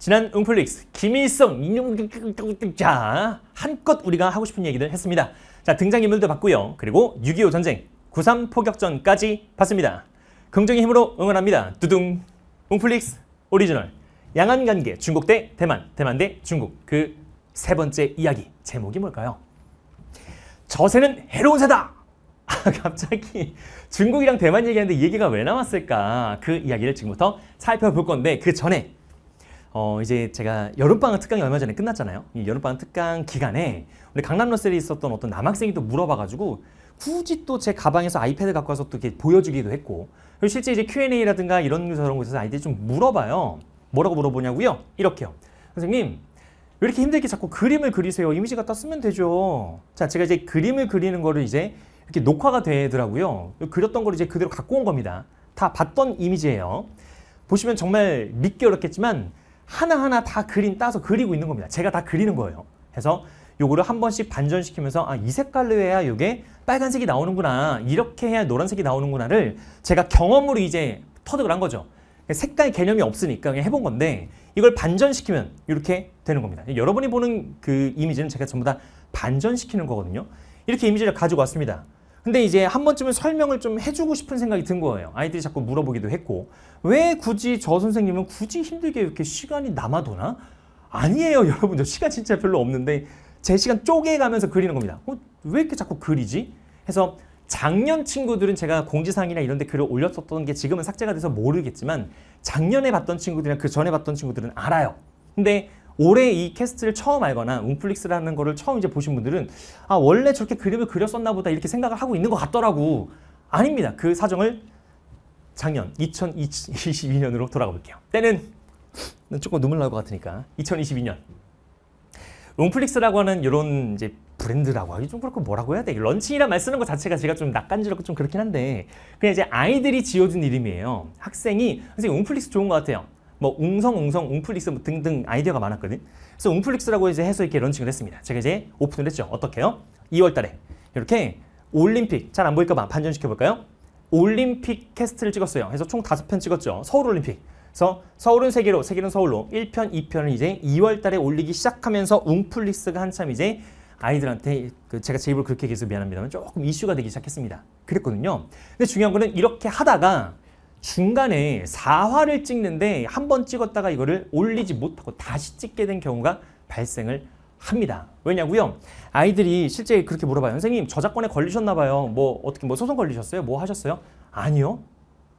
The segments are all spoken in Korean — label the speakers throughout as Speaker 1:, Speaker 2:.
Speaker 1: 지난 웅플릭스 김일성 자 한껏 우리가 하고 싶은 얘기를 했습니다. 자 등장인물도 봤고요. 그리고 6.25 전쟁, 9.3 포격전까지 봤습니다. 긍정의 힘으로 응원합니다. 두둥 웅플릭스 오리지널 양안관계 중국 대 대만, 대만 대 중국 그 세 번째 이야기 제목이 뭘까요? 저세는 해로운 세다! 아, 갑자기 중국이랑 대만 얘기하는데 얘기가 왜 나왔을까? 그 이야기를 지금부터 살펴볼 건데 그 전에 어, 이제 제가 여름방학 특강이 얼마 전에 끝났잖아요. 이 여름방학 특강 기간에 우리 강남러셀에 있었던 어떤 남학생이 또 물어봐가지고 굳이 또 제 가방에서 아이패드 갖고 와서 또 이렇게 보여주기도 했고 그리고 실제 이제 Q&A라든가 이런 저런 곳에서 아이들이 좀 물어봐요. 뭐라고 물어보냐고요? 이렇게요. 선생님 왜 이렇게 힘들게 자꾸 그림을 그리세요? 이미지 갖다 쓰면 되죠. 자 제가 이제 그림을 그리는 거를 이제 이렇게 녹화가 되더라고요. 그렸던 걸 이제 그대로 갖고 온 겁니다. 다 봤던 이미지예요. 보시면 정말 믿기 어렵겠지만 하나하나 다 그림 따서 그리고 있는 겁니다. 제가 다 그리는 거예요. 그래서 요거를 한 번씩 반전시키면서 아, 이 색깔로 해야 이게 빨간색이 나오는구나. 이렇게 해야 노란색이 나오는구나를 제가 경험으로 이제 터득을 한 거죠. 그러니까 색깔 개념이 없으니까 그냥 해본 건데 이걸 반전시키면 이렇게 되는 겁니다. 여러분이 보는 그 이미지는 제가 전부 다 반전시키는 거거든요. 이렇게 이미지를 가지고 왔습니다. 근데 이제 한 번쯤은 설명을 좀 해주고 싶은 생각이 든 거예요. 아이들이 자꾸 물어보기도 했고 왜 굳이 저 선생님은 굳이 힘들게 이렇게 시간이 남아도나? 아니에요 여러분 들 시간 진짜 별로 없는데 제 시간 쪼개가면서 그리는 겁니다. 어, 왜 이렇게 자꾸 그리지? 해서 작년 친구들은 제가 공지사항이나 이런 데 글을 올렸었던 게 지금은 삭제가 돼서 모르겠지만 작년에 봤던 친구들이랑 그 전에 봤던 친구들은 알아요. 근데 올해 이 캐스트를 처음 알거나 웅플릭스라는 거를 처음 이제 보신 분들은 아 원래 저렇게 그림을 그렸었나 보다 이렇게 생각을 하고 있는 것 같더라고 아닙니다 그 사정을 작년 2022년으로 돌아가 볼게요 때는 조금 눈물 나올 것 같으니까 2022년 웅플릭스라고 하는 이런 이제 브랜드라고 하기 좀 그렇고 뭐라고 해야 돼? 런칭이란 말 쓰는 것 자체가 제가 좀 낯간지럽고 좀 그렇긴 한데 그냥 이제 아이들이 지어준 이름이에요. 학생이 선생님 웅플릭스 좋은 것 같아요. 뭐 웅성, 웅성, 웅플릭스 뭐 등등 아이디어가 많았거든. 그래서 웅플릭스라고 이제 해서 이렇게 런칭을 했습니다. 제가 이제 오픈을 했죠. 어떻게요? 2월 달에 이렇게 올림픽 잘 안 보일까 봐 반전시켜 볼까요? 올림픽 캐스트를 찍었어요. 그래서 총 다섯 편 찍었죠. 서울 올림픽. 그래서 서울은 세계로, 세계는 서울로 1편, 2편을 이제 2월 달에 올리기 시작하면서 웅플릭스가 한참 이제 아이들한테 그 제가 제 입을 그렇게 계속 미안합니다만 조금 이슈가 되기 시작했습니다. 그랬거든요. 근데 중요한 거는 이렇게 하다가 중간에 4화를 찍는데 한 번 찍었다가 이거를 올리지 못하고 다시 찍게 된 경우가 발생을 합니다. 왜냐고요? 아이들이 실제 그렇게 물어봐요. 선생님 저작권에 걸리셨나 봐요. 뭐 어떻게 뭐 소송 걸리셨어요? 뭐 하셨어요? 아니요.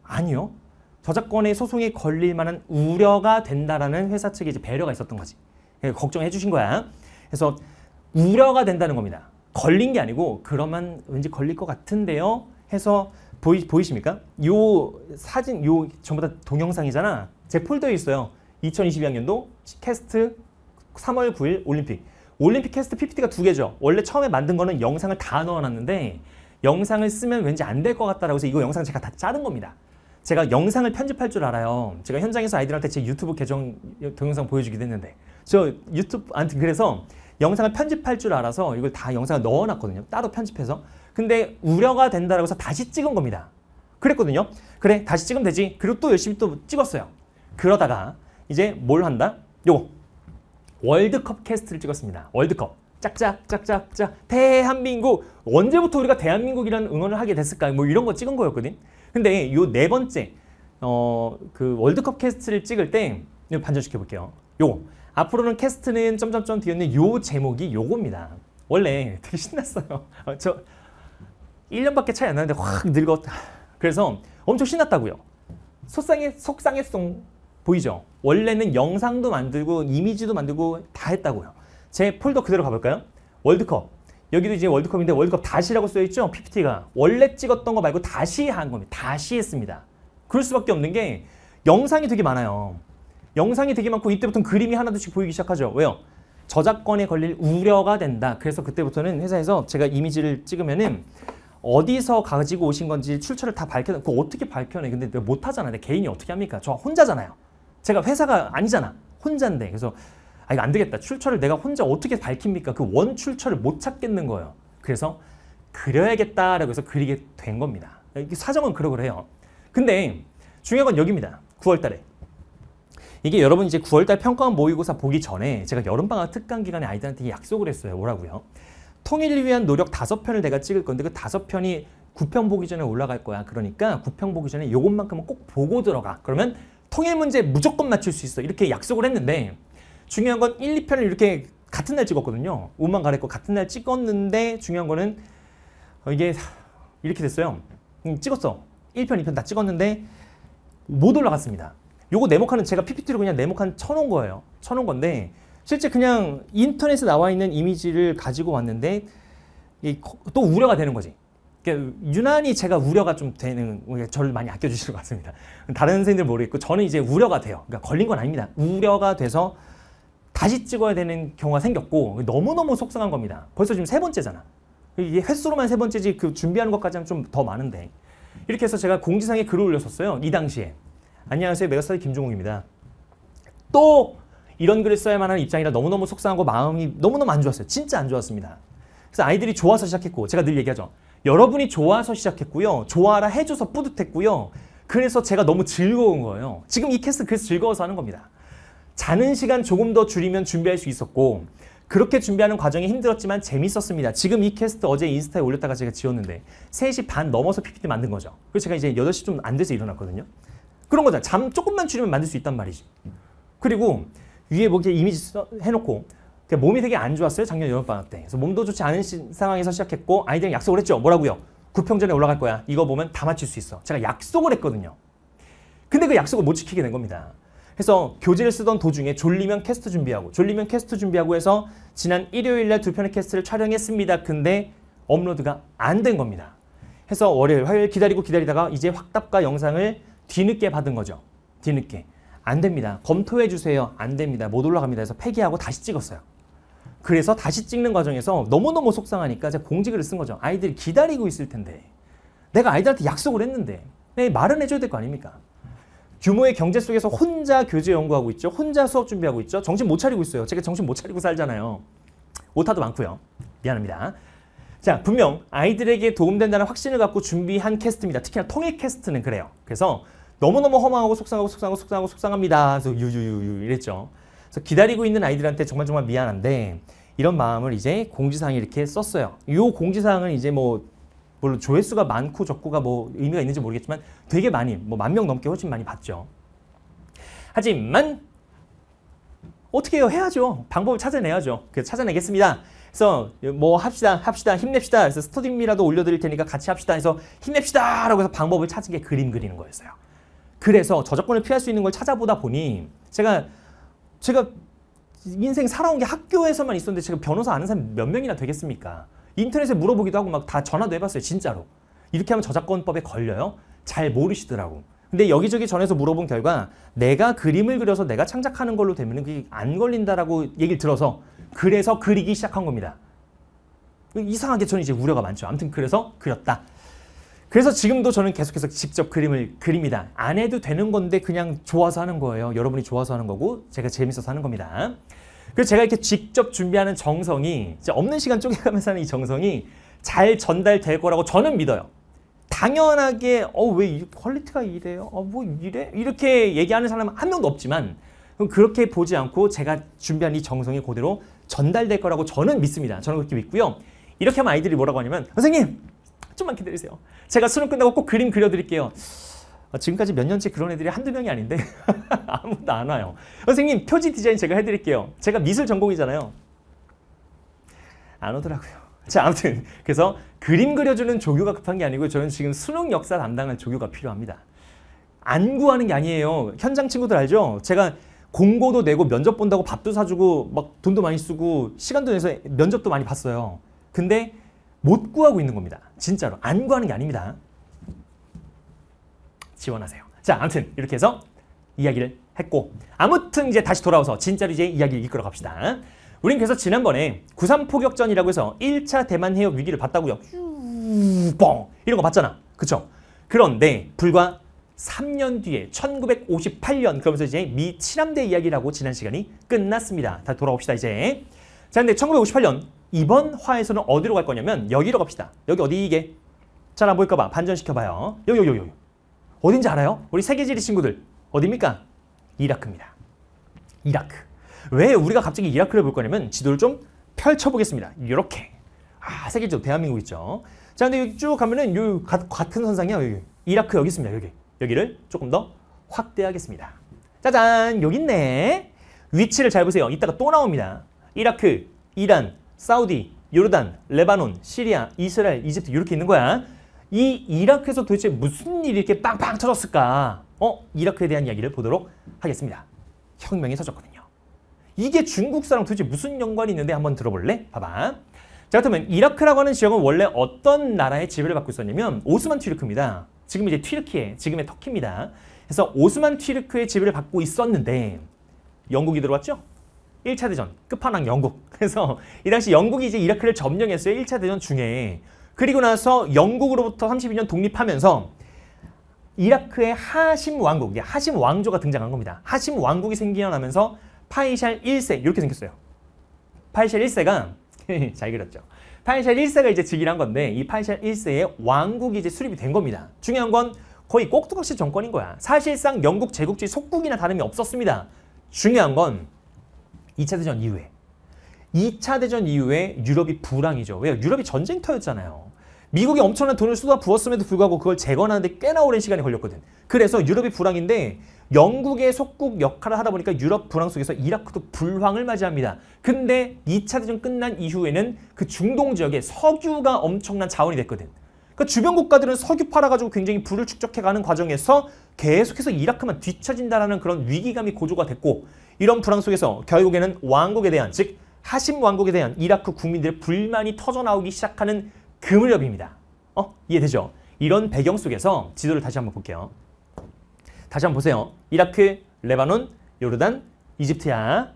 Speaker 1: 아니요. 저작권에 소송에 걸릴 만한 우려가 된다라는 회사 측에 이제 배려가 있었던 거지. 예, 걱정해 주신 거야. 그래서 우려가 된다는 겁니다. 걸린 게 아니고 그러면 왠지 걸릴 것 같은데요. 해서 보이, 보이십니까? 요 사진, 요 전부 다 동영상이잖아. 제 폴더에 있어요. 2022학년도 캐스트 3월 9일 올림픽. 올림픽 캐스트 PPT가 두 개죠. 원래 처음에 만든 거는 영상을 다 넣어놨는데 영상을 쓰면 왠지 안 될 것 같다라고 해서 이거 영상 제가 다 자른 겁니다. 제가 영상을 편집할 줄 알아요. 제가 현장에서 아이들한테 제 유튜브 계정 동영상 보여주기도 했는데 저 유튜브 아무튼 그래서 영상을 편집할 줄 알아서 이걸 다 영상을 넣어놨거든요. 따로 편집해서 근데 우려가 된다라고 해서 다시 찍은 겁니다. 그랬거든요. 그래 다시 찍으면 되지. 그리고 또 열심히 또 찍었어요. 그러다가 이제 뭘 한다? 요거 월드컵 캐스트를 찍었습니다. 월드컵 짝짝 짝짝짝 대한민국 언제부터 우리가 대한민국이라는 응원을 하게 됐을까? 요뭐 이런 거 찍은 거였거든. 근데 요 네 번째 어 그 월드컵 캐스트를 찍을 때 반전시켜 볼게요. 요거 앞으로는 캐스트는 점점점 뒤에 있는 요 제목이 요겁니다. 원래 되게 신났어요. 저 1년밖에 차이 안 나는데 확 늙었다. 그래서 엄청 신났다고요. 속상해, 속상했송 보이죠? 원래는 영상도 만들고 이미지도 만들고 다 했다고요. 제 폴더 그대로 가볼까요? 월드컵. 여기도 이제 월드컵인데 월드컵 다시라고 써있죠? PPT가. 원래 찍었던 거 말고 다시 한 겁니다. 다시 했습니다. 그럴 수밖에 없는 게 영상이 되게 많아요. 영상이 되게 많고 이때부터는 그림이 하나둘씩 보이기 시작하죠. 왜요? 저작권에 걸릴 우려가 된다. 그래서 그때부터는 회사에서 제가 이미지를 찍으면은 어디서 가지고 오신 건지 출처를 다 밝혀내. 그거 어떻게 밝혀내? 근데 내가 못하잖아. 내 개인이 어떻게 합니까? 저 혼자잖아요. 제가 회사가 아니잖아. 혼자인데. 그래서 아, 이거 안 되겠다. 출처를 내가 혼자 어떻게 밝힙니까? 그원 출처를 못 찾겠는 거예요. 그래서 그려야겠다라고 해서 그리게 된 겁니다. 사정은 그러고 해요. 근데 중요한 건 여기입니다. 9월 달에. 이게 여러분 이제 9월달 평가원 모의고사 보기 전에 제가 여름방학 특강 기간에 아이들한테 약속을 했어요. 뭐라고요? 통일을 위한 노력 다섯 편을 내가 찍을 건데 그 다섯 편이 구편 보기 전에 올라갈 거야. 그러니까 구편 보기 전에 요것만큼은 꼭 보고 들어가. 그러면 통일 문제 무조건 맞출 수 있어. 이렇게 약속을 했는데 중요한 건 1, 2편을 이렇게 같은 날 찍었거든요. 옷만 가아입고 같은 날 찍었는데 중요한 거는 어, 이게 이렇게 됐어요. 음, 찍었어. 1편, 2편 다 찍었는데 못 올라갔습니다. 요거 네모칸은 제가 PPT로 그냥 네모칸 쳐놓은 거예요. 쳐놓은 건데 실제 그냥 인터넷에 나와 있는 이미지를 가지고 왔는데 또 우려가 되는 거지. 그러니까 유난히 제가 우려가 좀 되는 저를 많이 아껴주시는 것 같습니다. 다른 선생님들 모르겠고 저는 이제 우려가 돼요. 그러니까 걸린 건 아닙니다. 우려가 돼서 다시 찍어야 되는 경우가 생겼고 너무너무 속상한 겁니다. 벌써 지금 세 번째잖아. 이게 횟수로만 세 번째지 그 준비하는 것까지 는좀 더 많은데 이렇게 해서 제가 공지상에 글을 올렸었어요. 이 당시에 안녕하세요 메가스타 김종욱입니다. 또 이런 글을 써야 만한 입장이라 너무너무 속상하고 마음이 너무너무 안 좋았어요. 진짜 안 좋았습니다. 그래서 아이들이 좋아서 시작했고 제가 늘 얘기하죠. 여러분이 좋아서 시작했고요. 좋아라 해줘서 뿌듯했고요. 그래서 제가 너무 즐거운 거예요. 지금 이 캐스트 그래서 즐거워서 하는 겁니다. 자는 시간 조금 더 줄이면 준비할 수 있었고 그렇게 준비하는 과정이 힘들었지만 재밌었습니다. 지금 이 캐스트 어제 인스타에 올렸다가 제가 지웠는데 3시 반 넘어서 PPT 만든 거죠. 그래서 제가 이제 8시 좀 안 돼서 일어났거든요. 그런 거잖잠 조금만 줄이면 만들 수 있단 말이지. 그리고 위에 뭐 이렇게 이미지 써, 해놓고 몸이 되게 안 좋았어요 작년 여름방학 때 그래서 몸도 좋지 않은 시, 상황에서 시작했고 아이들이 약속을 했죠 뭐라고요 구평전에 올라갈 거야 이거 보면 다 맞출 수 있어 제가 약속을 했거든요 근데 그 약속을 못 지키게 된 겁니다 그래서 교재를 쓰던 도중에 졸리면 캐스트 준비하고 졸리면 캐스트 준비하고 해서 지난 일요일날 두 편의 캐스트를 촬영했습니다 근데 업로드가 안 된 겁니다 해서 월요일 화요일 기다리고 기다리다가 이제 확답과 영상을 뒤늦게 받은 거죠 뒤늦게 안 됩니다. 검토해 주세요. 안 됩니다. 못 올라갑니다. 해서 폐기하고 다시 찍었어요. 그래서 다시 찍는 과정에서 너무너무 속상하니까 제가 공지글을 쓴 거죠. 아이들이 기다리고 있을 텐데 내가 아이들한테 약속을 했는데 말은 해줘야 될 거 아닙니까? 규모의 경제 속에서 혼자 교재 연구하고 있죠. 혼자 수업 준비하고 있죠. 정신 못 차리고 있어요. 제가 정신 못 차리고 살잖아요. 오타도 많고요. 미안합니다. 자, 분명 아이들에게 도움된다는 확신을 갖고 준비한 캐스트입니다. 특히나 통일 캐스트는 그래요. 그래서 너무너무 허망하고 속상하고 속상하고 속상하고 속상합니다. 그래서 유유유유 이랬죠. 그래서 기다리고 있는 아이들한테 정말 정말 미안한데 이런 마음을 이제 공지사항에 이렇게 썼어요. 이 공지사항은 이제 뭐 물론 조회수가 많고 적고가 뭐 의미가 있는지 모르겠지만 되게 많이 뭐 만 명 넘게 훨씬 많이 봤죠. 하지만 어떻게 해요? 해야죠. 방법을 찾아내야죠. 그래서 찾아내겠습니다. 그래서 뭐 합시다, 합시다, 힘냅시다. 그래서 스터디미라도 올려드릴 테니까 같이 합시다 해서 힘냅시다 라고 해서 방법을 찾은 게 그림 그리는 거였어요. 그래서 저작권을 피할 수 있는 걸 찾아보다 보니 제가 제가 인생 살아온 게 학교에서만 있었는데 제가 변호사 아는 사람 몇 명이나 되겠습니까? 인터넷에 물어보기도 하고 막 다 전화도 해봤어요 진짜로 이렇게 하면 저작권법에 걸려요? 잘 모르시더라고 근데 여기저기 전에서 물어본 결과 내가 그림을 그려서 내가 창작하는 걸로 되면 그게 안 걸린다라고 얘기를 들어서 그래서 그리기 시작한 겁니다 이상하게 저는 이제 우려가 많죠 아무튼 그래서 그렸다 그래서 지금도 저는 계속해서 직접 그림을 그립니다. 안 해도 되는 건데 그냥 좋아서 하는 거예요. 여러분이 좋아서 하는 거고 제가 재밌어서 하는 겁니다. 그래서 제가 이렇게 직접 준비하는 정성이 이제 없는 시간 쪼개가면서 하는 이 정성이 잘 전달될 거라고 저는 믿어요. 당연하게 어 왜 퀄리티가 이래요? 어 뭐 이래? 이렇게 얘기하는 사람은 한 명도 없지만 그렇게 보지 않고 제가 준비한 이 정성이 그대로 전달될 거라고 저는 믿습니다. 저는 그렇게 믿고요. 이렇게 하면 아이들이 뭐라고 하냐면 선생님 1 0만 기다리세요. 제가 수능 끝나고 꼭 그림 그려드릴게요. 아, 지금까지 몇 년째 그런 애들이 한두 명이 아닌데 아무도 안 와요. 선생님 표지 디자인 제가 해드릴게요. 제가 미술 전공이잖아요. 안 오더라고요. 자 아무튼 그래서 그림 그려주는 조교가 급한 게 아니고 저는 지금 수능 역사 담당한 조교가 필요합니다. 안 구하는 게 아니에요. 현장 친구들 알죠? 제가 공고도 내고 면접 본다고 밥도 사주고 막 돈도 많이 쓰고 시간도 내서 면접도 많이 봤어요. 근데 못 구하고 있는 겁니다. 진짜로 안 구하는 게 아닙니다. 지원하세요. 자, 아무튼 이렇게 해서 이야기를 했고 아무튼 이제 다시 돌아와서 진짜로 이제 이야기를 이끌어 갑시다. 우린 그래서 지난번에 구3 포격전이라고 해서 1차 대만 해협 위기를 봤다고요. 뻥 이런 거 봤잖아. 그쵸? 그런데 불과 3년 뒤에 1958년 그러면서 이제 미 칠함대 이야기라고 지난 시간이 끝났습니다. 다 돌아옵시다 이제. 자 근데 1958년 이번 화에서는 어디로 갈 거냐면 여기로 갑시다. 여기 어디 이게? 잘 안 보일까 봐 반전시켜봐요. 여기 여기 여기 어딘지 알아요? 우리 세계지리 친구들 어딥니까 이라크입니다. 이라크. 왜 우리가 갑자기 이라크를 볼 거냐면 지도를 좀 펼쳐보겠습니다. 이렇게. 아 세계지도 대한민국 있죠. 자 근데 여기 쭉 가면은 요 같은 선상이야 여기. 이라크 여기 있습니다. 여기. 여기를 조금 더 확대하겠습니다. 짜잔 여기 있네. 위치를 잘 보세요. 이따가 또 나옵니다. 이라크, 이란, 사우디, 요르단, 레바논, 시리아, 이스라엘, 이집트 이렇게 있는 거야. 이 이라크에서 도대체 무슨 일이 이렇게 빵빵 터졌을까? 어, 이라크에 대한 이야기를 보도록 하겠습니다. 혁명이 터졌거든요. 이게 중국사랑 도대체 무슨 연관이 있는데 한번 들어볼래? 봐봐. 자, 그렇다면 이라크라고 하는 지역은 원래 어떤 나라의 지배를 받고 있었냐면 오스만 튀르크입니다. 지금 이제 튀르키예, 지금의 터키입니다. 그래서 오스만 튀르크의 지배를 받고 있었는데 영국이 들어왔죠? 1차 대전 끝판왕 영국. 그래서 이 당시 영국이 이제 이라크를 점령했어요. 1차 대전 중에. 그리고 나서 영국으로부터 32년 독립하면서 이라크의 하심 왕국, 하심 왕조가 등장한 겁니다. 하심 왕국이 생겨나면서 파이샬 1세 이렇게 생겼어요. 파이샬 1세가 잘 그렸죠. 파이샬 1세가 이제 즉위한 건데 이 파이샬 1세의 왕국이 이제 수립이 된 겁니다. 중요한 건 거의 꼭두각시 정권인 거야. 사실상 영국 제국주의 속국이나 다름이 없었습니다. 중요한 건 2차 대전 이후에. 2차 대전 이후에 유럽이 불황이죠. 왜요? 유럽이 전쟁터였잖아요. 미국이 엄청난 돈을 쏟아 부었음에도 불구하고 그걸 재건하는데 꽤나 오랜 시간이 걸렸거든. 그래서 유럽이 불황인데 영국의 속국 역할을 하다 보니까 유럽 불황 속에서 이라크도 불황을 맞이합니다. 근데 2차 대전 끝난 이후에는 그 중동 지역에 석유가 엄청난 자원이 됐거든. 그러니까 주변 국가들은 석유 팔아가지고 굉장히 부를 축적해가는 과정에서 계속해서 이라크만 뒤처진다라는 그런 위기감이 고조가 됐고 이런 불황 속에서 결국에는 왕국에 대한 즉 하심 왕국에 대한 이라크 국민들의 불만이 터져나오기 시작하는 그무렵입니다. 어? 이해되죠? 이런 배경 속에서 지도를 다시 한번 볼게요. 다시 한번 보세요. 이라크, 레바논, 요르단, 이집트야.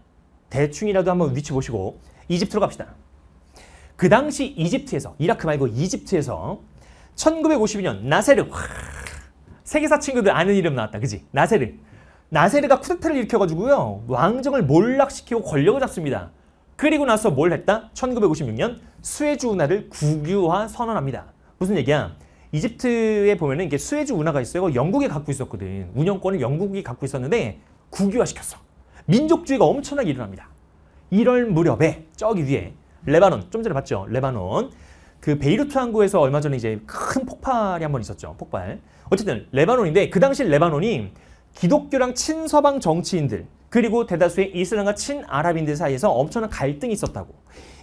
Speaker 1: 대충이라도 한번 위치 보시고 이집트로 갑시다. 그 당시 이집트에서 이라크 말고 이집트에서 1952년 나세르 와, 세계사 친구들 아는 이름 나왔다. 그지? 나세르. 나세르가 쿠데타를 일으켜가지고요. 왕정을 몰락시키고 권력을 잡습니다. 그리고 나서 뭘 했다? 1956년 스웨즈 운하를 국유화 선언합니다. 무슨 얘기야? 이집트에 보면은 이게 스웨즈 운하가 있어요. 영국이 갖고 있었거든. 운영권을 영국이 갖고 있었는데 국유화시켰어. 민족주의가 엄청나게 일어납니다. 이럴 무렵에 저기 위에 레바논 좀 전에 봤죠. 레바논 그 베이루트 항구에서 얼마 전에 이제 큰 폭발이 한 번 있었죠. 폭발. 어쨌든 레바논인데 그 당시 레바논이 기독교랑 친서방 정치인들 그리고 대다수의 이슬람과 친아랍인들 사이에서 엄청난 갈등이 있었다고.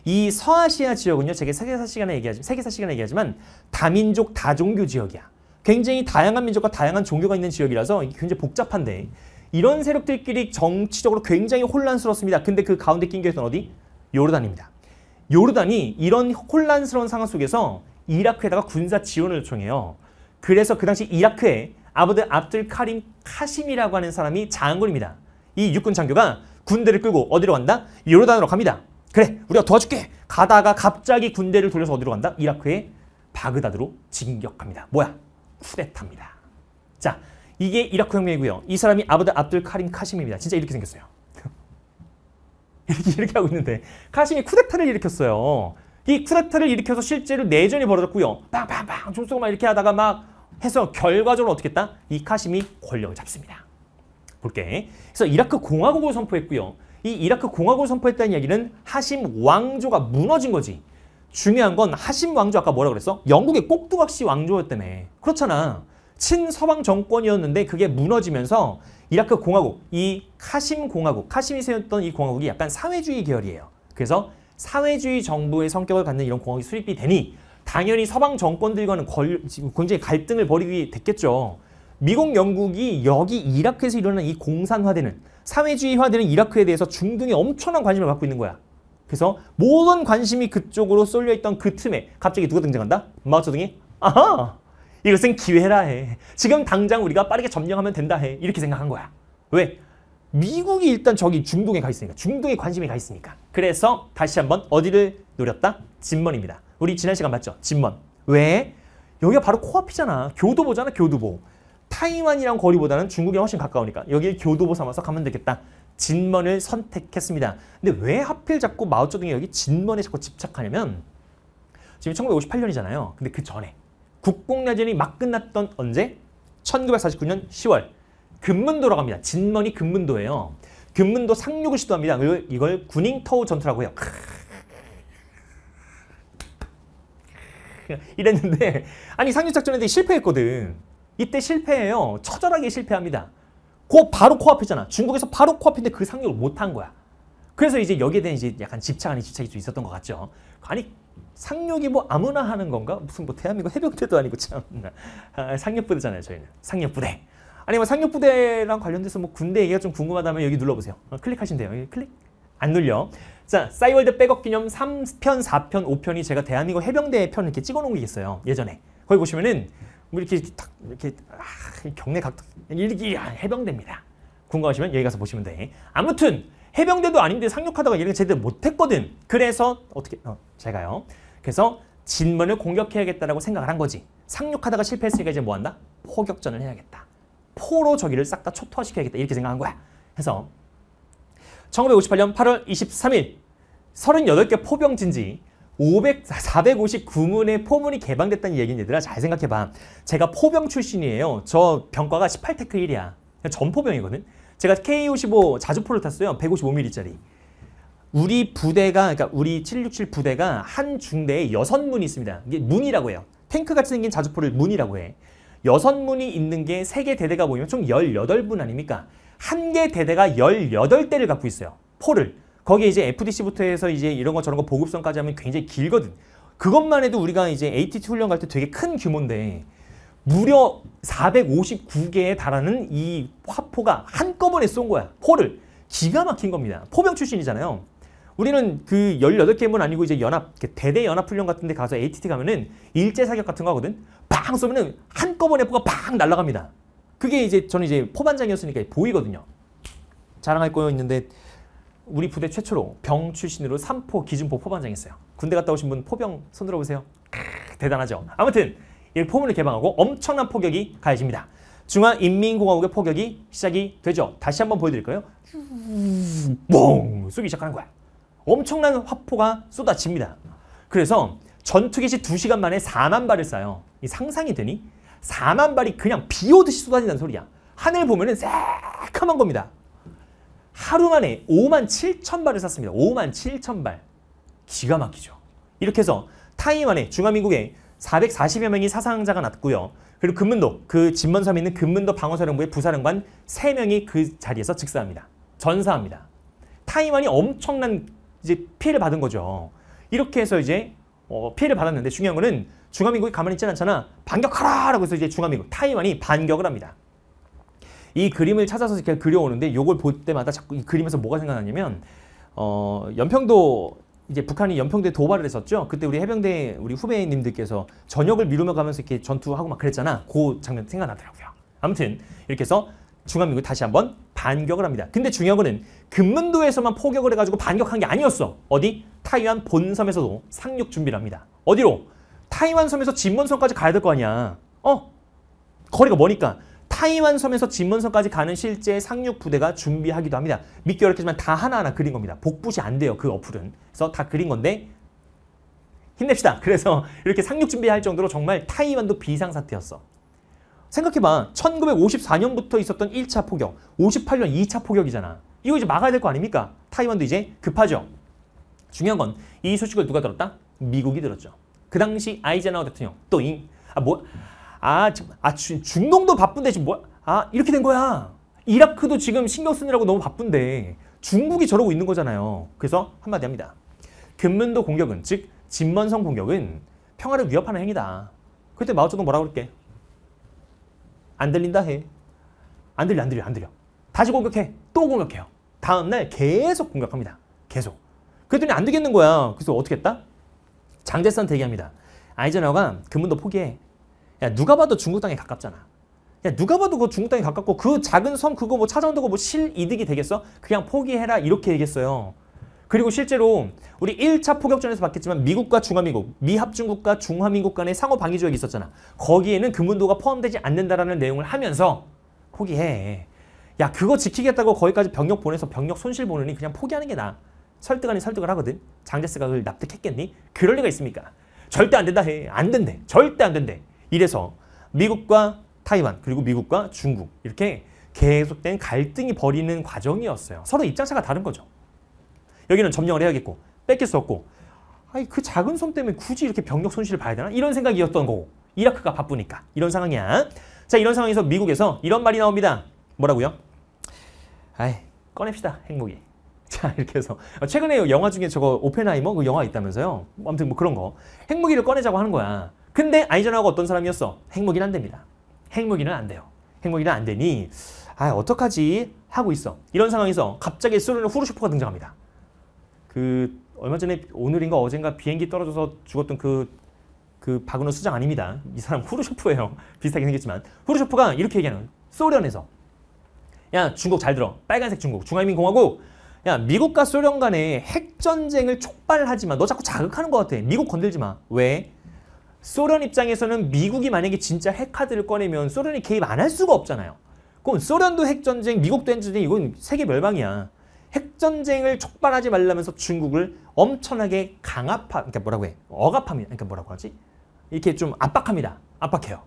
Speaker 1: 이 서아시아 지역은요, 제가 세계사 시간에 얘기하지 세계사 시간에 얘기하지만 다민족 다종교 지역이야. 굉장히 다양한 민족과 다양한 종교가 있는 지역이라서 굉장히 복잡한데 이런 세력들끼리 정치적으로 굉장히 혼란스럽습니다. 근데 그 가운데 낀 게선 어디? 요르단입니다. 요르단이 이런 혼란스러운 상황 속에서 이라크에다가 군사 지원을 요청해요. 그래서 그 당시 이라크에 아부드 압둘 카림 카심이라고 하는 사람이 장군입니다. 이 육군 장교가 군대를 끌고 어디로 간다? 요르단으로 갑니다. 그래 우리가 도와줄게. 가다가 갑자기 군대를 돌려서 어디로 간다? 이라크의 바그다드로 진격합니다. 뭐야? 쿠데타입니다. 자 이게 이라크 혁명이고요. 이 사람이 아부드 압들 카림 카심입니다. 진짜 이렇게 생겼어요. 이렇게, 하고 있는데 카심이 쿠데타를 일으켰어요. 이 쿠데타를 일으켜서 실제로 내전이 벌어졌고요. 빵빵빵 총쏘고 막 이렇게 하다가 막 해서 결과적으로 어떻게 했다? 이카심이 권력을 잡습니다. 볼게. 그래서 이라크 공화국을 선포했고요. 이 이라크 공화국을 선포했다는 이야기는 하심 왕조가 무너진 거지. 중요한 건 하심 왕조 아까 뭐라 그랬어? 영국의 꼭두각시 왕조였다며. 그렇잖아. 친서방 정권이었는데 그게 무너지면서 이라크 공화국, 이 카심 공화국, 카심이 세웠던 이 공화국이 약간 사회주의 계열이에요. 그래서 사회주의 정부의 성격을 갖는 이런 공화국이 수립이 되니 당연히 서방 정권들과는 걸, 굉장히 갈등을 벌이게 됐겠죠. 미국, 영국이 여기 이라크에서 일어난 이 공산화되는 사회주의화되는 이라크에 대해서 중동이 엄청난 관심을 받고 있는 거야. 그래서 모든 관심이 그쪽으로 쏠려있던 그 틈에 갑자기 누가 등장한다? 마오쩌둥이 아하! 이것은 기회라 해. 지금 당장 우리가 빠르게 점령하면 된다 해. 이렇게 생각한 거야. 왜? 미국이 일단 저기 중동에 가 있으니까. 중동에 관심이 가 있으니까. 그래서 다시 한번 어디를 노렸다? 진먼입니다. 우리 지난 시간 봤죠? 진먼. 왜? 여기가 바로 코앞이잖아. 교도보잖아교도보 타이완이랑 거리보다는 중국이 훨씬 가까우니까 여기 교도보 삼아서 가면 되겠다. 진먼을 선택했습니다. 근데 왜 하필 자꾸 마오쩌둥이 여기 진먼에 자꾸 집착하냐면 지금 1958년이잖아요. 근데 그 전에 국공야전이 막 끝났던 언제? 1949년 10월 금문도로 갑니다. 진먼이 금문도예요. 금문도 상륙을 시도합니다. 이걸 군인터우 전투라고 해요. 이랬는데 아니 상륙작전인데 실패했거든. 이때 실패해요. 처절하게 실패합니다. 곧 바로 코앞이잖아. 중국에서 바로 코앞인데 그 상륙을 못한 거야. 그래서 이제 여기에 대한 이제 약간 집착 아닌 집착이 좀 있었던 것 같죠. 아니 상륙이 뭐 아무나 하는 건가? 무슨 뭐 대한민국 해병대도 아니고 참 아, 상륙부대잖아요 저희는 상륙부대. 아니 뭐 상륙부대랑 관련돼서 뭐 군대 얘기가 좀 궁금하다면 여기 눌러보세요. 어, 클릭하시면 돼요. 여기 클릭. 안 눌려. 자, 싸이월드 백업 기념 3편, 4편, 5편이 제가 대한민국 해병대 편 이렇게 찍어놓은 게 있어요. 예전에. 거기 보시면은 뭐 이렇게 탁 이렇게 아, 경례 각도 이렇 아, 해병대입니다. 궁금하시면 여기 가서 보시면 돼. 아무튼 해병대도 아닌데 상륙하다가 얘는 제대로 못했거든. 그래서 어떻게 어, 제가요. 그래서 진면을 공격해야겠다라고 생각을 한 거지. 상륙하다가 실패했으니까 이제 뭐 한다? 포격전을 해야겠다. 포로 저기를 싹 다 초토화시켜야겠다. 이렇게 생각한 거야. 해서 1958년 8월 23일 38개 포병진지 500, 459문의 포문이 개방됐다는 얘기는 얘들아 잘 생각해봐. 제가 포병 출신이에요. 저 병과가 18테크 1이야. 전포병이거든. 제가 K55 자주포를 탔어요. 155mm짜리. 우리 부대가 그러니까 우리 767 부대가 한 중대에 여섯 문이 있습니다. 이게 문이라고 해요. 탱크 같이 생긴 자주포를 문이라고 해. 여섯 문이 있는 게세개 대대가 보이면총 18문 아닙니까? 한개 대대가 18대를 갖고 있어요. 포를. 거기에 이제 FDC부터 해서 이제 이런 거 저런 거 보급선까지 하면 굉장히 길거든. 그것만 해도 우리가 이제 ATT 훈련 갈 때 되게 큰 규모인데 무려 459개에 달하는 이 화포가 한꺼번에 쏜 거야. 포를. 기가 막힌 겁니다. 포병 출신이잖아요. 우리는 그 18개문 아니고 이제 연합, 그 대대 연합훈련 같은 데 가서 ATT 가면은 일제 사격 같은 거 하거든. 팡 쏘면은 한꺼번에 포가 팡 날아갑니다. 그게 이제 저는 이제 포반장이었으니까 보이거든요. 자랑할 거 있는데 우리 부대 최초로 병 출신으로 삼포 기준포 포반장했어요. 군대 갔다 오신 분 포병 손 들어보세요. 크으, 대단하죠. 아무튼 이 포문을 개방하고 엄청난 포격이 가해집니다. 중앙인민공화국의 포격이 시작이 되죠. 다시 한번 보여드릴까요? 뽕 쏘기 시작하는 거야. 엄청난 화포가 쏟아집니다. 그래서 전투기 시 2시간 만에 4만 발을 쏴요. 상상이 되니? 4만 발이 그냥 비 오듯이 쏟아진다는 소리야. 하늘 보면은 새카만 겁니다. 하루 만에 5만 7천 발을 쐈습니다. 5만 7천 발. 기가 막히죠. 이렇게 해서 타임 안에 중화민국에 440여 명이 사상자가 났고요. 그리고 금문도, 그 진먼섬에 있는 금문도 방어사령부의 부사령관 3명이 그 자리에서 즉사합니다. 전사합니다. 타이완이 엄청난 이제 피해를 받은 거죠. 이렇게 해서 이제 어, 피해를 받았는데 중요한 거는 중화민국이 가만히 있지 않잖아. 반격하라! 라고 해서 이제 중화민국, 타이완이 반격을 합니다. 이 그림을 찾아서 이렇게 그려오는데 이걸 볼 때마다 자꾸 이 그림에서 뭐가 생각나냐면 어, 연평도 이제 북한이 연평도에 도발을 했었죠. 그때 우리 해병대 우리 후배님들께서 전역을 미루며 가면서 이렇게 전투하고 막 그랬잖아. 그 장면 생각나더라고요. 아무튼 이렇게 해서 중화민국이 다시 한번 반격을 합니다. 근데 중요한 거는 금문도에서만 포격을 해가지고 반격한 게 아니었어. 어디? 타이완 본섬에서도 상륙 준비를 합니다. 어디로? 타이완 섬에서 진문섬까지 가야 될 거 아니야. 어? 거리가 머니까. 타이완 섬에서 진문섬까지 가는 실제 상륙 부대가 준비하기도 합니다. 믿기 어렵겠지만 다 하나하나 그린 겁니다. 복붙이 안 돼요. 그 어플은. 그래서 다 그린 건데 힘냅시다. 그래서 이렇게 상륙 준비할 정도로 정말 타이완도 비상사태였어. 생각해봐. 1954년부터 있었던 1차 포격, 58년 2차 폭격이잖아 이거 이제 막아야 될 거 아닙니까? 타이완도 이제 급하죠. 중요한 건 이 소식을 누가 들었다? 미국이 들었죠. 그 당시 아이젠하워 대통령 또잉 아뭐아아 아, 중동도 바쁜데 지금 뭐아 이렇게 된 거야 이라크도 지금 신경 쓰느라고 너무 바쁜데 중국이 저러고 있는 거잖아요 그래서 한마디 합니다 금문도 공격은 즉 진먼성 공격은 평화를 위협하는 행위다 그때 마오쩌둥 뭐라고 그럴게 안 들린다 해 안 들려 안 들려 안 들려 다시 공격해 또 공격해요 다음날 계속 공격합니다 계속 그랬더니 안 되겠는 거야 그래서 어떻게 했다 장제선 대기합니다. 아이젠하워가 금문도 포기해. 야 누가 봐도 중국 땅에 가깝잖아. 야 누가 봐도 그 중국 땅에 가깝고 그 작은 섬 그거 뭐 찾아온다고 뭐 실이득이 되겠어? 그냥 포기해라 이렇게 얘기했어요. 그리고 실제로 우리 1차 포격전에서 봤겠지만 미국과 중화민국, 미합중국과 중화민국 간의 상호 방위 조약이 있었잖아. 거기에는 금문도가 포함되지 않는다라는 내용을 하면서 포기해. 야 그거 지키겠다고 거기까지 병력 보내서 병력 손실 보느니 그냥 포기하는 게 나아. 설득하니 설득을 하거든. 장제스가 그걸 납득했겠니? 그럴 리가 있습니까? 절대 안 된다 해. 안 된대. 절대 안 된대. 이래서 미국과 타이완 그리고 미국과 중국 이렇게 계속된 갈등이 벌이는 과정이었어요. 서로 입장차가 다른 거죠. 여기는 점령을 해야겠고 뺏길 수 없고 아니 그 작은 손 때문에 굳이 이렇게 병력 손실을 봐야 되나? 이런 생각이었던 거고 이라크가 바쁘니까 이런 상황이야. 자 이런 상황에서 미국에서 이런 말이 나옵니다. 뭐라고요? 아이 꺼냅시다 행복이. 자 이렇게 해서 아, 최근에 영화 중에 저거 오펜하이머 그 영화 있다면서요. 뭐 아무튼 뭐 그런 거. 핵무기를 꺼내자고 하는 거야. 근데 아이젠하고 어떤 사람이었어? 핵무기는 안 됩니다. 핵무기는 안 돼요. 핵무기는 안 되니 아 어떡하지 하고 있어. 이런 상황에서 갑자기 쏘르는 후르쇼프가 등장합니다. 그 얼마 전에 오늘인가 어젠가 비행기 떨어져서 죽었던 그, 그 박은호 수장 아닙니다. 이 사람 후르쇼프예요. 비슷하게 생겼지만. 후르쇼프가 이렇게 얘기하는 소련에서 야 중국 잘 들어. 빨간색 중국 중화인민공화국 야 미국과 소련 간의 핵전쟁을 촉발하지만 너 자꾸 자극하는 것 같아. 미국 건들지 마. 왜? 소련 입장에서는 미국이 만약에 진짜 핵카드를 꺼내면 소련이 개입 안 할 수가 없잖아요. 그럼 소련도 핵전쟁, 미국도 핵전쟁 이건 세계 멸망이야. 핵전쟁을 촉발하지 말라면서 중국을 엄청나게 강압하, 그러니까 뭐라고 해? 억압합니다. 그러니까 뭐라고 하지? 이렇게 좀 압박합니다. 압박해요.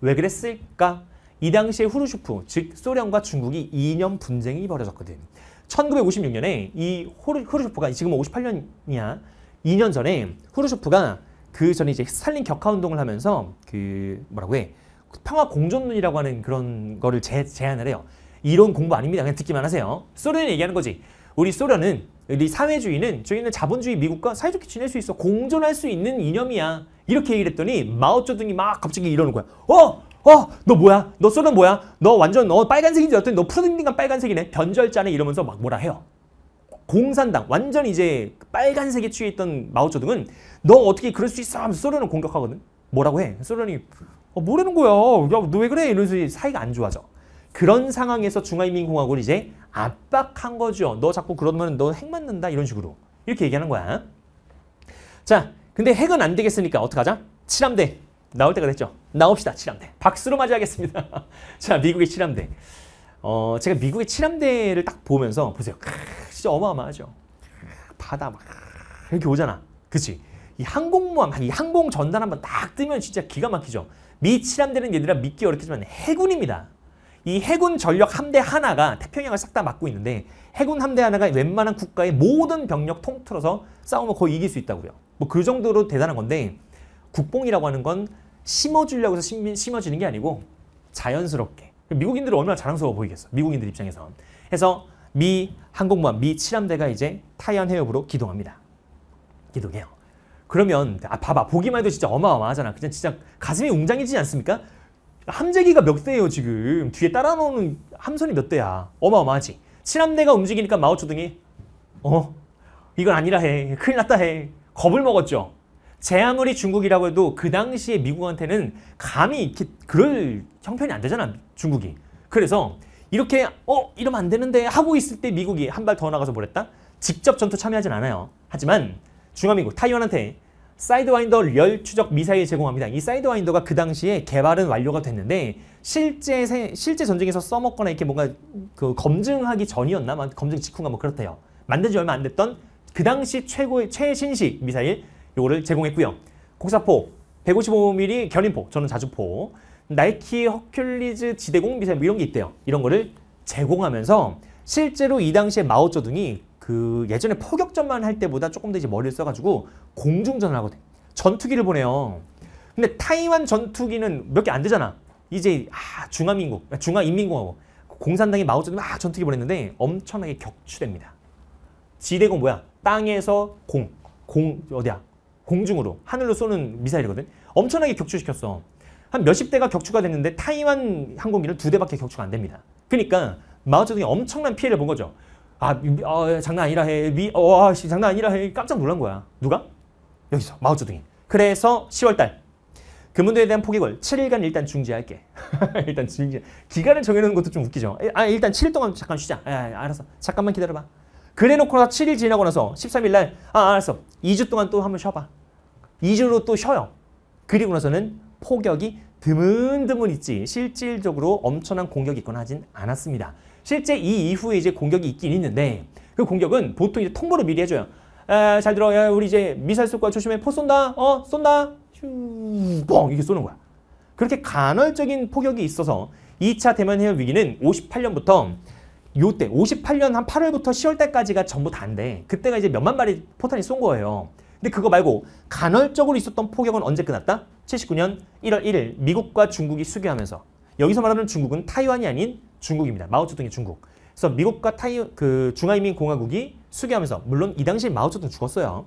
Speaker 1: 왜 그랬을까? 이 당시에 후르슈프, 즉 소련과 중국이 이념 분쟁이 벌어졌거든. 1956년에 이 호르, 후르쇼프가 지금 58년이야 2년 전에 후르쇼프가 그 전에 이제 스탈린 격하 운동을 하면서 그 뭐라고 해 그 평화 공존론이라고 하는 그런 거를 제, 제안을 해요. 이론 공부 아닙니다. 그냥 듣기만 하세요. 소련이 얘기하는 거지. 우리 소련은 우리 사회주의는 저희는 자본주의 미국과 사이좋게 지낼 수 있어 공존할 수 있는 이념이야. 이렇게 얘기를 했더니 마오쩌둥이 막 갑자기 이러는 거야. 어 어, 너 뭐야? 너 솔은 뭐야? 너 완전 너 어, 빨간색인지 어떤 너 푸른인간 빨간색이네. 변절자네 이러면서 막 뭐라 해요. 공산당 완전 이제 빨간색에 취해 있던 마오쩌둥은 너 어떻게 그럴 수 있어? 하면서 소련을 공격하거든. 뭐라고 해? 소련이 어, 뭐라는 거야? 야, 너 왜 그래? 이러면서 사이가 안 좋아져. 그런 상황에서 중화인민공화국을 이제 압박한 거죠. 너 자꾸 그러면 너핵 맞는다 이런 식으로 이렇게 얘기하는 거야. 자, 근데 핵은 안 되겠으니까 어떡하자? 칠함대 나올 때가 됐죠. 나옵시다, 칠함대. 박수로 맞이하겠습니다. 자, 미국의 칠함대. 어, 제가 미국의 칠함대를 딱 보면서 보세요. 크, 진짜 어마어마하죠. 바다 막 이렇게 오잖아. 그치? 이 항공모함, 이 항공 전단 한번 딱 뜨면 진짜 기가 막히죠. 미 칠함대는 얘들아 믿기 어렵겠지만 해군입니다. 이 해군 전력 함대 하나가 태평양을 싹 다 막고 있는데 해군 함대 하나가 웬만한 국가의 모든 병력 통틀어서 싸우면 거의 이길 수 있다고요. 뭐 그 정도로 대단한 건데 국뽕이라고 하는 건 심어주려고 해서 심, 심어지는게 아니고 자연스럽게. 미국인들은 얼마나 자랑스러워 보이겠어. 미국인들 입장에서. 해서 미 항공모함, 미 칠함대가 이제 타이완 해협으로 기동합니다. 기동해요. 그러면 아 봐봐 보기만 해도 진짜 어마어마하잖아. 그냥 진짜 가슴이 웅장해지지 않습니까? 함재기가 몇 대예요 지금 뒤에 따라 놓오는 함선이 몇 대야 어마어마하지 칠함대가 움직이니까 마오초등이어 이건 아니라 해 큰일 났다 해 겁을 먹었죠 제 아무리 중국이라고 해도 그 당시에 미국한테는 감히 이렇게 그럴 형편이 안 되잖아 중국이 그래서 이렇게 어 이러면 안 되는데 하고 있을 때 미국이 한 발 더 나가서 뭐랬다 직접 전투 참여하진 않아요 하지만 중화민국 타이완한테 사이드와인더 열 추적 미사일 제공합니다. 이 사이드와인더가 그 당시에 개발은 완료가 됐는데 실제 세, 실제 전쟁에서 써먹거나 이렇게 뭔가 그 검증하기 전이었나, 검증 직후인가 뭐 그렇대요. 만든 지 얼마 안 됐던 그 당시 최고의 최신식 미사일 요거를 제공했고요. 곡사포 155mm 견인포, 저는 자주포, 나이키 허큘리즈 지대공 미사일 뭐 이런 게 있대요. 이런 거를 제공하면서 실제로 이 당시에 마오쩌둥이 그 예전에 포격전만 할 때보다 조금 더 이제 머리를 써가지고 공중전을 하거든. 전투기를 보내요. 근데 타이완 전투기는 몇 개 안 되잖아. 이제 아 중화민국, 중화인민공화국 공산당이 마오쩌둥 막 전투기 보냈는데 엄청나게 격추됩니다. 지대공 뭐야? 땅에서 공, 공 어디야? 공중으로 하늘로 쏘는 미사일이거든. 엄청나게 격추시켰어. 한 몇십 대가 격추가 됐는데 타이완 항공기는 두 대밖에 격추가 안 됩니다. 그러니까 마오쩌둥이 엄청난 피해를 본 거죠. 아, 어, 장난 아니라 해. 미, 어, 아, 씨, 장난 아니라 해. 깜짝 놀란 거야. 누가? 여기서 마오쩌둥이. 그래서 10월달 금문도에 대한 포기을 7일간 일단 중지할게. 일단 중지. 기간을 정해놓는 것도 좀 웃기죠. 아, 일단 7일 동안 잠깐 쉬자. 아, 아 알았어. 잠깐만 기다려봐. 그래놓고 나 7일 지나고 나서 13일 날, 아, 알았어. 2주 동안 또 한번 쉬어봐. 2주로 또 쉬어요. 그리고 나서는 폭격이 드문드문 있지 실질적으로 엄청난 공격이 있거나 하진 않았습니다. 실제 이 이후에 이제 공격이 있긴 있는데 그 공격은 보통 이제 통보를 미리 해줘요. 아, 잘 들어, 야, 우리 이제 미사일 쏠 거야 조심해, 포 쏜다, 어, 쏜다, 슈뻥 이게 렇 쏘는 거야. 그렇게 간헐적인 폭격이 있어서 2차 대만 해협 위기는 58년부터 요때 58년 한 8월부터 10월 때까지가 전부 다인데 그때가 이제 몇만 마리 포탄이 쏜 거예요. 근데 그거 말고 간헐적으로 있었던 폭격은 언제 끝났다? 79년 1월 1일 미국과 중국이 수교하면서 여기서 말하는 중국은 타이완이 아닌 중국입니다. 마오쩌둥의 중국. 그래서 미국과 타이 그 중화인민공화국이 수교하면서 물론 이 당시 마오쩌둥 죽었어요.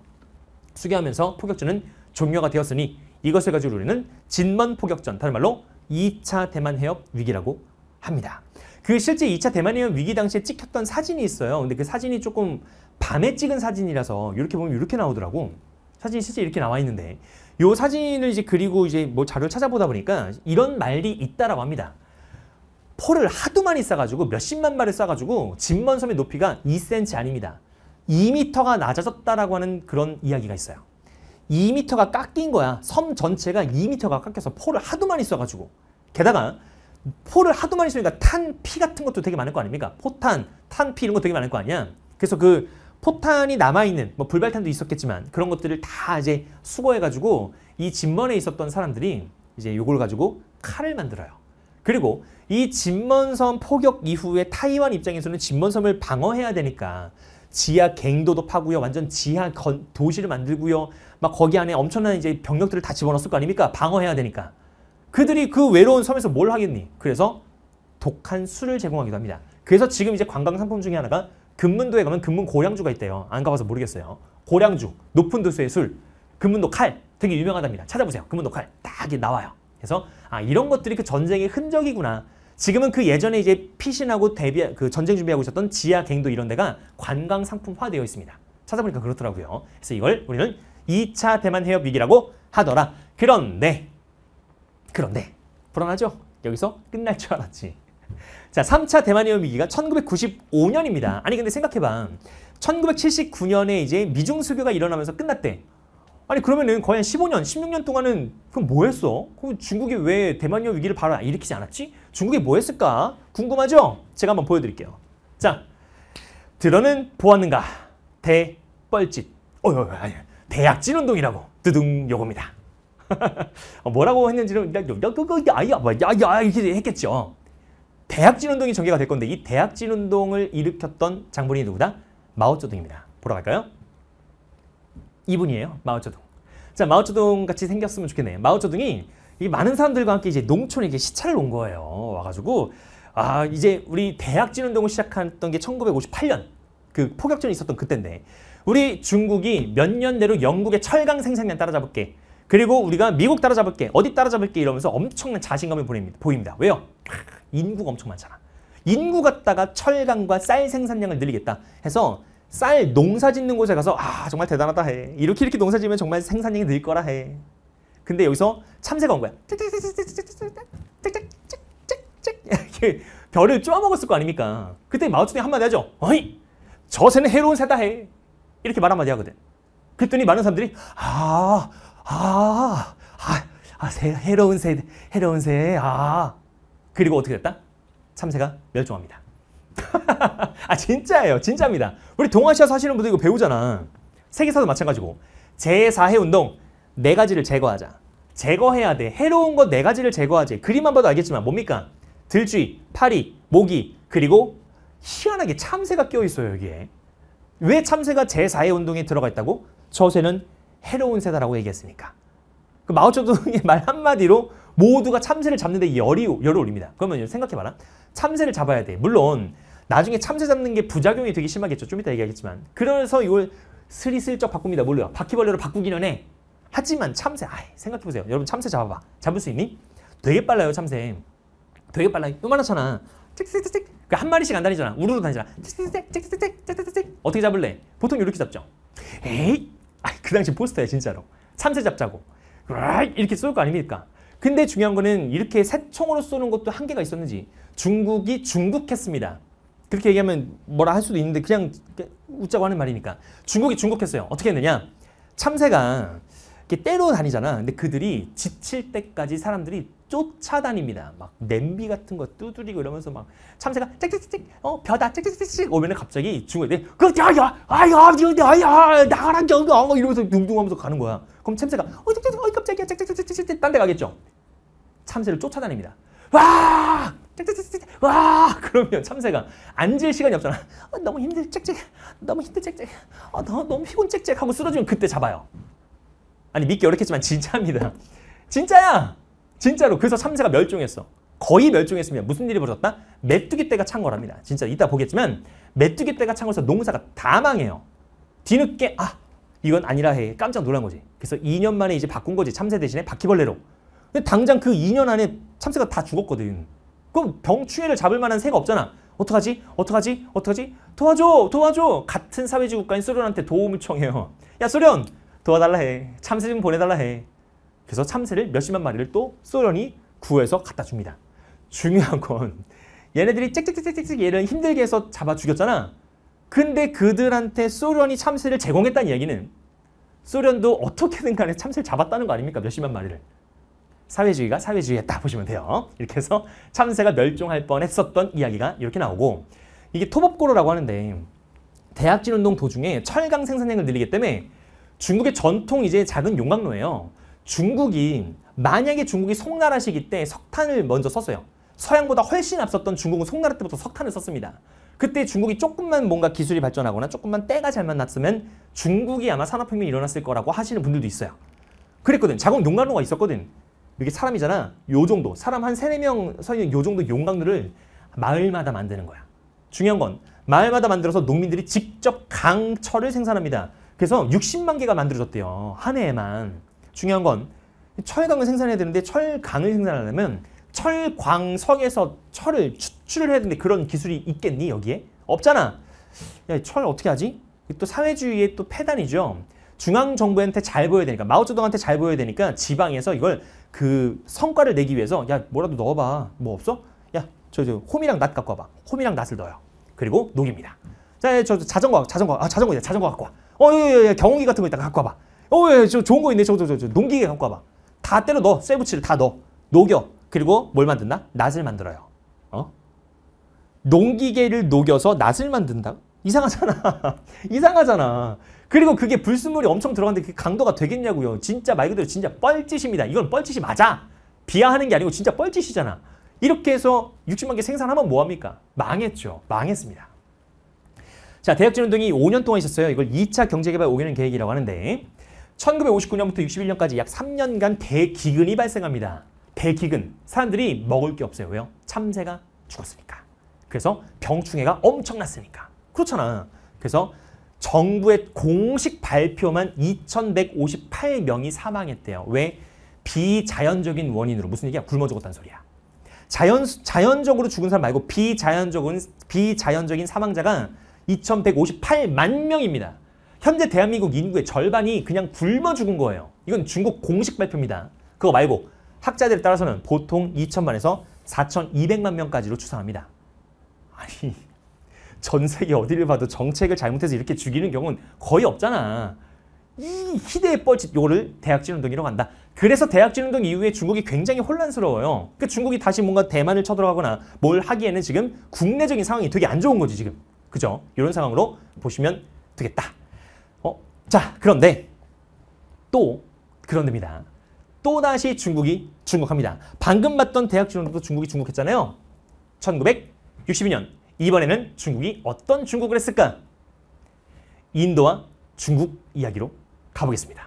Speaker 1: 수교하면서 폭격전은 종료가 되었으니 이것을 가지고 우리는 진먼 폭격전 다른 말로 2차 대만 해협 위기라고 합니다. 그 실제 2차 대만 해협 위기 당시에 찍혔던 사진이 있어요. 근데 그 사진이 조금 밤에 찍은 사진이라서 이렇게 보면 이렇게 나오더라고. 사진이 실제 이렇게 나와 있는데 이 사진을 이제 그리고 이제 뭐 자료 를 찾아보다 보니까 이런 말이 있다라고 합니다. 포를 하도 많이 싸가지고 몇십만 마리 싸가지고 진먼 섬의 높이가 2cm 아닙니다. 2m가 낮아졌다라고 하는 그런 이야기가 있어요. 2m가 깎인 거야. 섬 전체가 2m가 깎여서 포를 하도 많이 써가지고. 게다가 포를 하도 많이 쓰니까 탄, 피 같은 것도 되게 많을 거 아닙니까? 포탄, 탄, 피 이런 거 되게 많을 거 아니야? 그래서 그 포탄이 남아있는 뭐 불발탄도 있었겠지만 그런 것들을 다 이제 수거해가지고 이진먼에 있었던 사람들이 이제 요걸 가지고 칼을 만들어요. 그리고 이진먼섬 포격 이후에 타이완 입장에서는 진먼섬을 방어해야 되니까 지하 갱도도 파고요. 완전 지하 건, 도시를 만들고요. 막 거기 안에 엄청난 이제 병력들을 다 집어넣었을 거 아닙니까? 방어해야 되니까. 그들이 그 외로운 섬에서 뭘 하겠니? 그래서 독한 술을 제공하기도 합니다. 그래서 지금 이제 관광 상품 중에 하나가 금문도에 가면 금문 고량주가 있대요. 안 가봐서 모르겠어요. 고량주, 높은 도수의 술, 금문도 칼 되게 유명하답니다. 찾아보세요. 금문도 칼딱 나와요. 그래서 아 이런 것들이 그 전쟁의 흔적이구나. 지금은 그 예전에 이제 피신하고 대비 그 전쟁 준비하고 있었던 지하 갱도 이런 데가 관광 상품화되어 있습니다. 찾아보니까 그렇더라고요. 그래서 이걸 우리는 2차 대만 해협 위기라고 하더라. 그런데 그런데 불안하죠? 여기서 끝날 줄 알았지. 자, 3차 대만해협 위기가 1995년입니다. 아니 근데 생각해봐. 1979년에 이제 미중 수교가 일어나면서 끝났대. 아니 그러면은 거의 한 15년, 16년 동안은 그럼 뭐 했어? 그럼 중국이 왜 대만해협 위기를 바로 일으키지 않았지? 중국이 뭐 했을까? 궁금하죠? 제가 한번 보여드릴게요. 자, 들어는 보았는가? 대뻘짓. 어 아니, 대약진 운동이라고. 드둥 요겁니다. 뭐라고 했는지는 그거 아야 뭐야 야 이렇게 했겠죠. 대학진 운동이 전개가 될 건데 이 대학진 운동을 일으켰던 장본인이 누구다? 마오쩌둥입니다. 보러 갈까요? 이분이에요. 마오쩌둥. 자, 마오쩌둥 같이 생겼으면 좋겠네요. 마오쩌둥이 이 많은 사람들과 함께 이제 농촌에 이게 시차를 온 거예요. 와가지고 아 이제 우리 대학진 운동을 시작했던 게 1958년 그 포격전이 있었던 그때인데 우리 중국이 몇 년 내로 영국의 철강 생산량 따라잡을게 그리고 우리가 미국 따라잡을게 어디 따라잡을게 이러면서 엄청난 자신감을 보냅니다. 보입니다. 왜요? 인구가 엄청 많잖아. 인구 갖다가 철강과 쌀 생산량을 늘리겠다 해서 쌀 농사 짓는 곳에 가서 아 정말 대단하다 해. 이렇게 이렇게 농사 지면 정말 생산량이 늘 거라 해. 근데 여기서 참새가 온 거야. 이렇게 별을 쪼아먹었을 거 아닙니까? 그때 마오쩌이 한마디 하죠. 어이! 저 새는 해로운 새다 해. 이렇게 말 한마디 하거든. 그랬더니 많은 사람들이 아, 아, 아, 아 새, 해로운 새, 해로운 새, 아. 그리고 어떻게 됐다? 참새가 멸종합니다. 아 진짜예요. 진짜입니다. 우리 동아시아 사시는 분들 이거 배우잖아. 세계사도 마찬가지고. 제4해 운동 네 가지를 제거하자. 제거해야 돼. 해로운 것네 가지를 제거하지. 그림만 봐도 알겠지만 뭡니까? 들쥐, 파리, 모기 그리고 희한하게 참새가 껴있어요 여기에. 왜 참새가 제4의 운동에 들어가 있다고? 저새는 해로운 새다라고 얘기했으니까. 그 마오쩌둥의 말 한마디로 모두가 참새를 잡는데 열이 열을 올립니다. 그러면 생각해봐라. 참새를 잡아야 돼. 물론 나중에 참새 잡는 게 부작용이 되게 심하겠죠. 좀 이따 얘기하겠지만. 그래서 이걸 슬리슬쩍 바꿉니다. 몰라요. 바퀴벌레로 바꾸기는 해. 하지만 참새, 아이, 생각해보세요. 여러분 참새 잡아봐. 잡을 수 있니? 되게 빨라요, 참새. 되게 빨라. 요만하잖아. 찍찍찍찍. 그한 그러니까 마리씩 안 다니잖아. 우르르 다니잖아. 찍찍찍, 찍찍찍, 찍찍찍. 어떻게 잡을래? 보통 이렇게 잡죠. 에이, 아이, 그 당시 포스터야, 진짜로. 참새 잡자고. 이렇게 쏠 거 아닙니까? 근데 중요한 거는 이렇게 새총으로 쏘는 것도 한계가 있었는지 중국이 중국했습니다. 그렇게 얘기하면 뭐라 할 수도 있는데 그냥 웃자고 하는 말이니까 중국이 중국했어요. 어떻게 했느냐? 참새가 이렇게 때로 다니잖아. 근데 그들이 지칠 때까지 사람들이 쫓아다닙니다. 막 냄비 같은 거 두드리고 이러면서 막 참새가 짹짹짹짹 어 벼다 짹짹짹짹 오면은 갑자기 중간에 네, 그 야야 아야 아야 나가라 저거 이러면서 둥둥하면서 가는 거야. 그럼 참새가 어, 어이 깜짝이야 짹짹짹짹 딴데 가겠죠. 참새를 쫓아다닙니다. 와! 와! 그러면 참새가 앉을 시간이 없잖아. 어, 너무 힘들 짹짹. 너무 힘들 짹짹. 어, 너무 피곤 짹짹 하고 쓰러지면 그때 잡아요. 아니 믿기 어렵겠지만 진짜입니다. 진짜야. 진짜로. 그래서 참새가 멸종했어. 거의 멸종했습니다. 무슨 일이 벌어졌다? 메뚜기 떼가 찬 거랍니다. 진짜 이따 보겠지만 메뚜기 떼가 찬 거에서 농사가 다 망해요. 뒤늦게 아 이건 아니라 해 깜짝 놀란 거지. 그래서 2년 만에 이제 바꾼 거지 참새 대신에 바퀴벌레로. 근데 당장 그 2년 안에 참새가 다 죽었거든. 그럼 병추해를 잡을 만한 새가 없잖아. 어떡하지? 어떡하지? 어떡하지? 도와줘! 도와줘! 같은 사회주의 국가인 소련한테 도움을 청해요. 야 소련! 도와달라 해. 참새 좀 보내달라 해. 그래서 참새를 몇십만 마리를 또 소련이 구해서 갖다 줍니다. 중요한 건 얘네들이 짹짹짹짹짹 얘를 힘들게 해서 잡아 죽였잖아. 근데 그들한테 소련이 참새를 제공했다는 이야기는 소련도 어떻게든 간에 참새를 잡았다는 거 아닙니까? 몇십만 마리를. 사회주의가 사회주의했다 보시면 돼요. 이렇게 해서 참새가 멸종할 뻔했었던 이야기가 이렇게 나오고 이게 토법고로라고 하는데 대학진운동 도중에 철강 생산량을 늘리기 때문에 중국의 전통 이제 작은 용광로예요. 중국이 만약에 중국이 송나라 시기 때 석탄을 먼저 썼어요. 서양보다 훨씬 앞섰던 중국은 송나라 때부터 석탄을 썼습니다. 그때 중국이 조금만 뭔가 기술이 발전하거나 조금만 때가 잘 만났으면 중국이 아마 산업혁명이 일어났을 거라고 하시는 분들도 있어요. 그랬거든. 작은 용광로가 있었거든. 이게 사람이잖아. 요 정도. 사람 한 세네 명서 있는 요 정도 용광로를 마을마다 만드는 거야. 중요한 건 마을마다 만들어서 농민들이 직접 강철을 생산합니다. 그래서 60만 개가 만들어졌대요. 한 해에만. 중요한 건 철강을 생산해야 되는데 철강을 생산하려면 철광석에서 철을 추출을 해야 되는데 그런 기술이 있겠니 여기에? 없잖아. 야, 철 어떻게 하지? 또 사회주의의 또 폐단이죠. 중앙 정부한테 잘 보여야 되니까 마오쩌둥한테 잘 보여야 되니까 지방에서 이걸 그 성과를 내기 위해서 야 뭐라도 넣어봐 뭐 없어? 야 저 저호미랑낫 갖고 와봐 호미랑 낫을 넣어요 그리고 녹입니다 자 저 자전거 자전거 아자전거 자전거 갖고 와 어, 예, 예, 예, 경운기 같은 거 있다 갖고 와봐. 어, 예, 저 좋은 거 있네. 저, 저, 저, 저. 농기계 갖고 와봐. 다 때려 넣어. 쇠붙이를 다 넣어. 녹여. 그리고 뭘 만든다? 낫을 만들어요. 어? 농기계를 녹여서 낫을 만든다? 이상하잖아. 이상하잖아. 그리고 그게 불순물이 엄청 들어갔는데 그 강도가 되겠냐고요. 진짜 말 그대로 진짜 뻘짓입니다. 이건 뻘짓이 맞아. 비하하는 게 아니고 진짜 뻘짓이잖아. 이렇게 해서 60만 개 생산하면 뭐합니까? 망했죠. 망했습니다. 자, 대학진 운동이 5년 동안 있었어요. 이걸 2차 경제개발 5개년 계획이라고 하는데 1959년부터 61년까지 약 3년간 대기근이 발생합니다. 대기근. 사람들이 먹을 게 없어요. 왜요? 참새가 죽었으니까. 그래서 병충해가 엄청났으니까. 그렇잖아. 그래서 정부의 공식 발표만 2,158명이 사망했대요. 왜? 비자연적인 원인으로. 무슨 얘기야? 굶어 죽었다는 소리야. 자연, 자연적으로 죽은 사람 말고 비자연적인, 비자연적인 사망자가 2,158만 명입니다. 현재 대한민국 인구의 절반이 그냥 굶어 죽은 거예요. 이건 중국 공식 발표입니다. 그거 말고 학자들에 따라서는 보통 2천만에서 4,200만 명까지로 추산합니다. 아니 전 세계 어디를 봐도 정책을 잘못해서 이렇게 죽이는 경우는 거의 없잖아. 이 희대의 뻘짓 요거를 대학진운동이라고 한다. 그래서 대학진운동 이후에 중국이 굉장히 혼란스러워요. 그 중국이 다시 뭔가 대만을 쳐들어가거나 뭘 하기에는 지금 국내적인 상황이 되게 안 좋은 거지 지금. 그죠? 이런 상황으로 보시면 되겠다. 어? 자, 그런데 또 그런데입니다. 또다시 중국이 중국합니다. 방금 봤던 대학 지원도 중국이 중국했잖아요. 1962년 이번에는 중국이 어떤 중국을 했을까? 인도와 중국 이야기로 가보겠습니다.